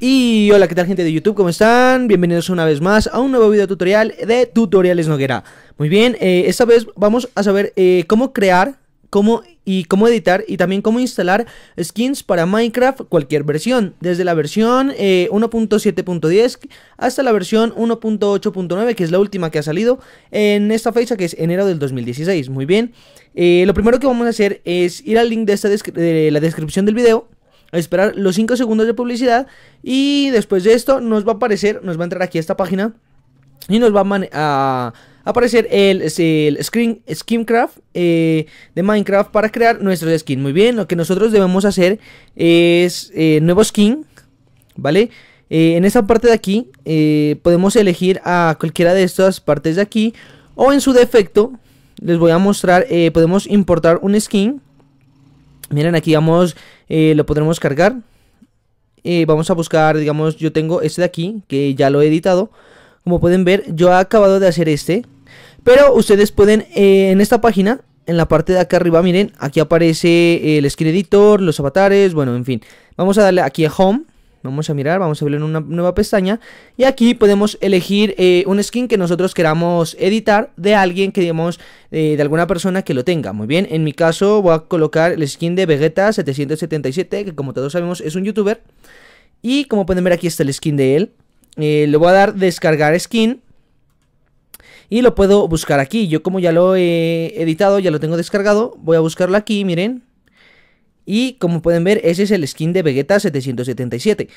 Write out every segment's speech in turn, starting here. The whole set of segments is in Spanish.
Y hola, ¿qué tal gente de YouTube? ¿Cómo están? Bienvenidos una vez más a un nuevo video tutorial de Tutoriales Noguera. Muy bien, eh, esta vez vamos a saber eh, cómo crear cómo y cómo editar y también cómo instalar skins para Minecraft cualquier versión, desde la versión 1.7.10 eh, hasta la versión 1.8.9 que es la última que ha salido en esta fecha que es enero del 2016. Muy bien, lo primero que vamos a hacer es ir al link de, esta de la descripción del video esperar los 5 segundos de publicidad y después de esto nos va a aparecer, nos va a entrar aquí a esta página y nos va a, aparecer el, screen, Skincraft eh, de Minecraft para crear Nuestro skin, Muy bien, lo que nosotros debemos hacer es eh, nuevo skin, ¿vale? Eh, en esta parte de aquí podemos elegir a cualquiera de estas partes de aquí o en su defecto les voy a mostrar, podemos importar un skin. Miren, aquí vamos eh, lo podremos cargar. Eh, vamos a buscar, digamos, yo tengo este de aquí, que ya lo he editado. Como pueden ver, yo he acabado de hacer este. Pero ustedes pueden, eh, en esta página, en la parte de acá arriba, miren, aquí aparece el skin editor, los avatares, bueno, en fin. Vamos a darle aquí a home. Vamos a mirar, vamos a verlo en una nueva pestaña. Y aquí podemos elegir eh, un skin que nosotros queramos editar de alguien, que digamos, eh, de alguna persona que lo tenga. Muy bien, en mi caso voy a colocar el skin de Vegeta777, que como todos sabemos es un youtuber. Y como pueden ver aquí está el skin de él. Eh, le voy a dar descargar skin. Y lo puedo buscar aquí. Yo como ya lo he editado, ya lo tengo descargado. Voy a buscarlo aquí, miren. Y como pueden ver, ese es el skin de Vegeta 777.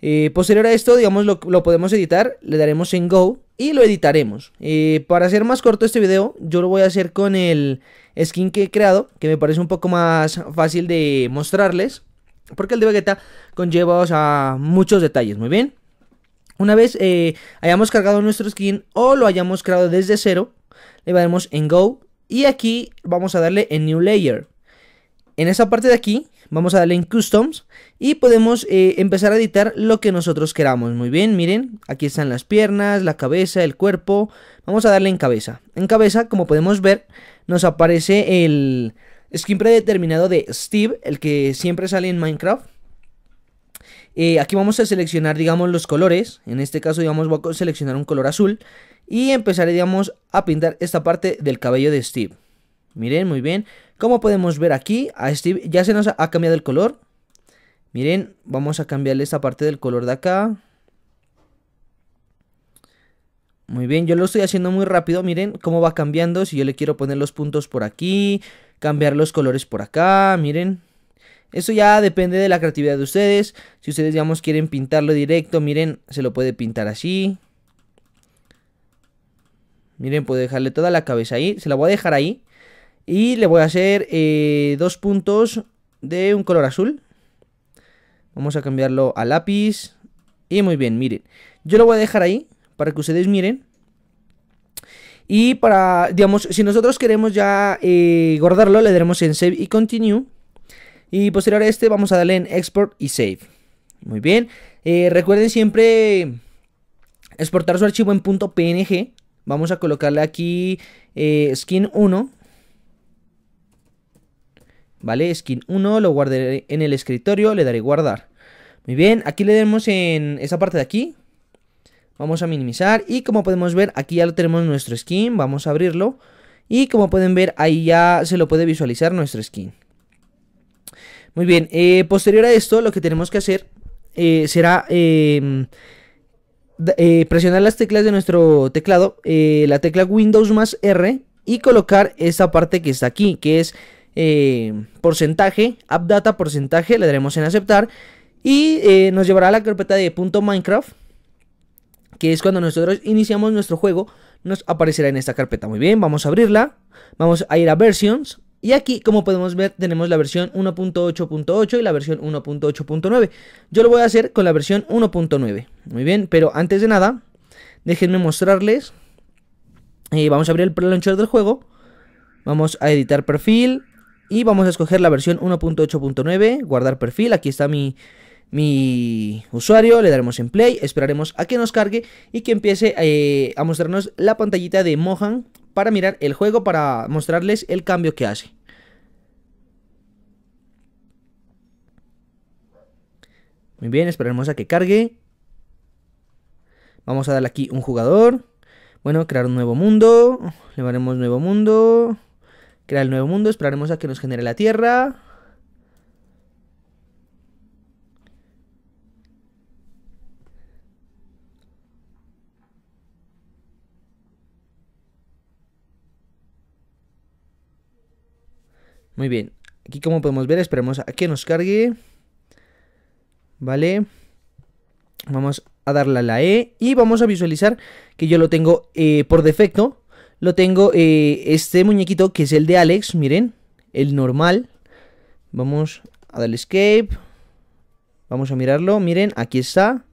Eh, posterior a esto, digamos, lo, podemos editar, le daremos en Go y lo editaremos. Eh, para hacer más corto este video, yo lo voy a hacer con el skin que he creado, que me parece un poco más fácil de mostrarles, porque el de Vegeta conlleva a muchos detalles, muy bien. Una vez eh, hayamos cargado nuestro skin o lo hayamos creado desde cero, le daremos en Go y aquí vamos a darle en New Layer. En esa parte de aquí vamos a darle en Customs y podemos eh, empezar a editar lo que nosotros queramos. Muy bien, miren, aquí están las piernas, la cabeza, el cuerpo. Vamos a darle en cabeza. En cabeza, como podemos ver, nos aparece el skin predeterminado de Steve, el que siempre sale en Minecraft. Eh, aquí vamos a seleccionar, digamos, los colores. En este caso, digamos, voy a seleccionar un color azul. Y empezaré, digamos, a pintar esta parte del cabello de Steve. Miren, muy bien. Como podemos ver aquí, a Steve ya se nos ha cambiado el color. Miren, vamos a cambiarle esta parte del color de acá. Muy bien, yo lo estoy haciendo muy rápido, miren cómo va cambiando. Si yo le quiero poner los puntos por aquí, cambiar los colores por acá, miren. Eso ya depende de la creatividad de ustedes. Si ustedes, digamos, quieren pintarlo directo, miren, se lo puede pintar así. Miren, puedo dejarle toda la cabeza ahí. Se la voy a dejar ahí. Y le voy a hacer eh, dos puntos de un color azul. Vamos a cambiarlo a lápiz. Y muy bien, miren. Yo lo voy a dejar ahí para que ustedes miren. Y para, digamos, si nosotros queremos ya eh, guardarlo, le daremos en Save y Continue. Y posterior a este vamos a darle en Export y Save. Muy bien. Eh, recuerden siempre exportar su archivo en .png. Vamos a colocarle aquí skin 1 ¿vale? Skin 1, lo guardaré en el escritorio, le daré guardar. Muy bien, aquí le demos en esa parte de aquí. Vamos a minimizar y como podemos ver, aquí ya lo tenemos nuestro skin, vamos a abrirlo. Y como pueden ver, ahí ya se lo puede visualizar nuestro skin. Muy bien, eh, posterior a esto, lo que tenemos que hacer eh, será... Em, eh, presionar las teclas de nuestro teclado, la tecla Windows más R y colocar esta parte que está aquí, que es eh, porcentaje, appdata porcentaje, le daremos en aceptar y eh, nos llevará a la carpeta de .minecraft, que es cuando nosotros iniciamos nuestro juego, nos aparecerá en esta carpeta. Muy bien, vamos a abrirla, vamos a ir a versions y aquí, como podemos ver, tenemos la versión 1.8.8 y la versión 1.8.9. Yo lo voy a hacer con la versión 1.9. Muy bien, pero antes de nada, déjenme mostrarles. Eh, vamos a abrir el pre-launcher del juego. Vamos a editar perfil. Y vamos a escoger la versión 1.8.9, guardar perfil, aquí está mi, mi usuario, le daremos en play, esperaremos a que nos cargue y que empiece eh, a mostrarnos la pantallita de Mohan para mirar el juego, para mostrarles el cambio que hace. Muy bien, esperaremos a que cargue. Vamos a darle aquí un jugador. Bueno, crear un nuevo mundo. Le daremos nuevo mundo. Crear el nuevo mundo, esperaremos a que nos genere la tierra. Muy bien. Aquí como podemos ver, esperemos a que nos cargue. Vale. Vamos a darle a la E. Y vamos a visualizar que yo lo tengo eh, por defecto lo tengo eh, este muñequito que es el de Alex, miren, el normal. Vamos a darle escape. Vamos a mirarlo, miren, aquí está.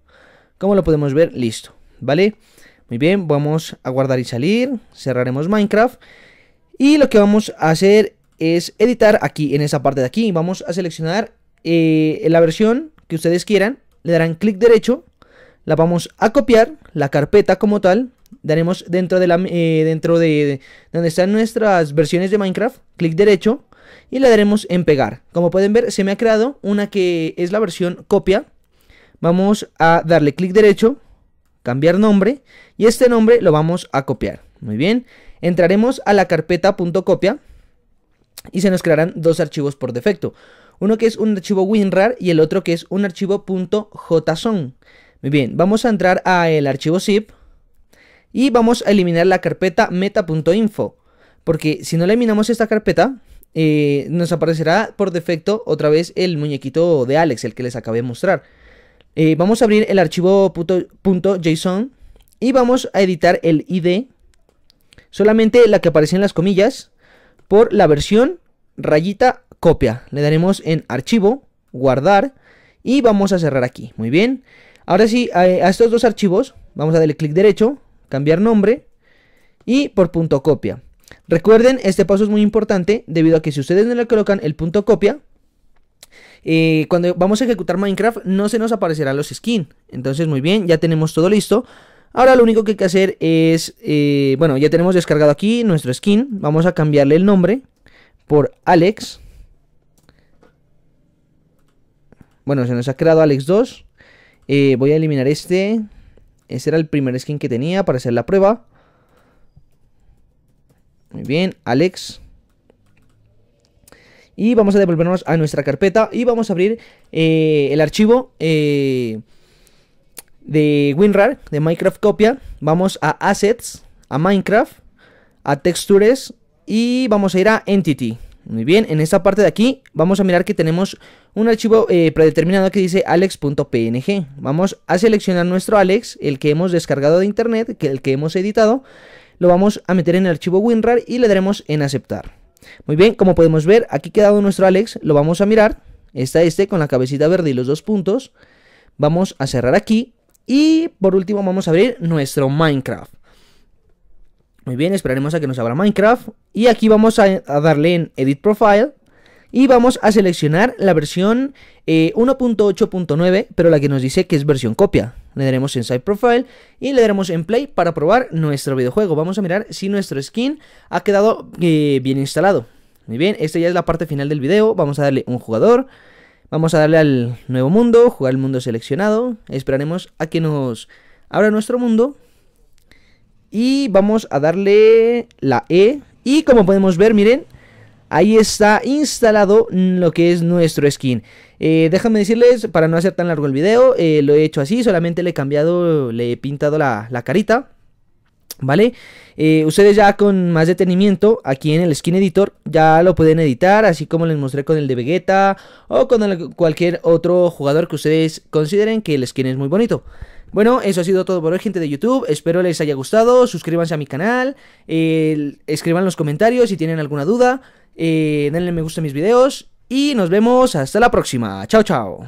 Como lo podemos ver, listo, ¿vale? Muy bien, vamos a guardar y salir, cerraremos Minecraft. Y lo que vamos a hacer es editar aquí, en esa parte de aquí. Vamos a seleccionar eh, la versión que ustedes quieran, le darán clic derecho, la vamos a copiar, la carpeta como tal, daremos dentro de la eh, dentro de, donde están nuestras versiones de Minecraft, clic derecho y le daremos en pegar. Como pueden ver, se me ha creado una que es la versión copia. Vamos a darle clic derecho, cambiar nombre y este nombre lo vamos a copiar. Muy bien. Entraremos a la carpeta .copia y se nos crearán dos archivos por defecto. Uno que es un archivo WinRAR y el otro que es un archivo .json. Muy bien, vamos a entrar al archivo zip y vamos a eliminar la carpeta meta.info, porque si no eliminamos esta carpeta, eh, nos aparecerá por defecto otra vez el muñequito de Alex, el que les acabé de mostrar. Eh, vamos a abrir el archivo .json y vamos a editar el ID, solamente la que aparece en las comillas, por la versión rayita copia. Le daremos en archivo, guardar y vamos a cerrar aquí. Muy bien. Ahora sí, a estos dos archivos vamos a darle clic derecho cambiar nombre y por punto copia. Recuerden, este paso es muy importante debido a que si ustedes no le colocan el punto copia, eh, cuando vamos a ejecutar Minecraft no se nos aparecerán los skins. Entonces muy bien, ya tenemos todo listo. Ahora lo único que hay que hacer es, eh, bueno, ya tenemos descargado aquí nuestro skin. Vamos a cambiarle el nombre por Alex. Bueno, se nos ha creado Alex 2. Eh, voy a eliminar este. Ese era el primer skin que tenía para hacer la prueba. Muy bien, Alex. Y vamos a devolvernos a nuestra carpeta y vamos a abrir eh, el archivo eh, de WinRAR, de Minecraft Copia. Vamos a Assets, a Minecraft, a Textures y vamos a ir a Entity. Muy bien, en esta parte de aquí vamos a mirar que tenemos un archivo eh, predeterminado que dice alex.png. Vamos a seleccionar nuestro alex, el que hemos descargado de internet, que el que hemos editado. Lo vamos a meter en el archivo WinRAR y le daremos en aceptar. Muy bien, como podemos ver, aquí quedado nuestro alex, lo vamos a mirar. Está este con la cabecita verde y los dos puntos. Vamos a cerrar aquí. Y por último vamos a abrir nuestro Minecraft. Muy bien, esperaremos a que nos abra Minecraft. Y aquí vamos a, darle en Edit Profile. Y vamos a seleccionar la versión 1.8.9, eh, pero la que nos dice que es versión copia. Le daremos en Side Profile y le daremos en Play para probar nuestro videojuego. Vamos a mirar si nuestro skin ha quedado eh, bien instalado. Muy bien, esta ya es la parte final del video. Vamos a darle un jugador. Vamos a darle al nuevo mundo, jugar el mundo seleccionado. Esperaremos a que nos abra nuestro mundo. Y vamos a darle la E. Y como podemos ver, miren, ahí está instalado lo que es nuestro skin. Eh, déjame decirles, para no hacer tan largo el video, eh, lo he hecho así, solamente le he cambiado, le he pintado la, carita. ¿Vale? Eh, ustedes ya con más detenimiento aquí en el skin editor ya lo pueden editar, así como les mostré con el de Vegeta o con cualquier otro jugador que ustedes consideren que el skin es muy bonito. Bueno, eso ha sido todo por hoy, gente de YouTube. Espero les haya gustado. Suscríbanse a mi canal. Eh, escriban los comentarios si tienen alguna duda. Eh, denle me gusta a mis videos. Y nos vemos hasta la próxima. Chao, chao.